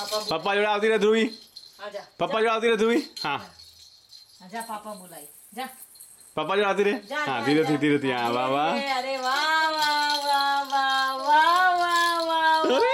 papa, papa juga aldi redui, aja, papa juga aldi redui, ha, aja papa mulai, Jangan. Papa juga hati deh. Ah, tidur sih, tidur sih. Ah, wah, wah, wah, wah, wah, wah, wah, wah.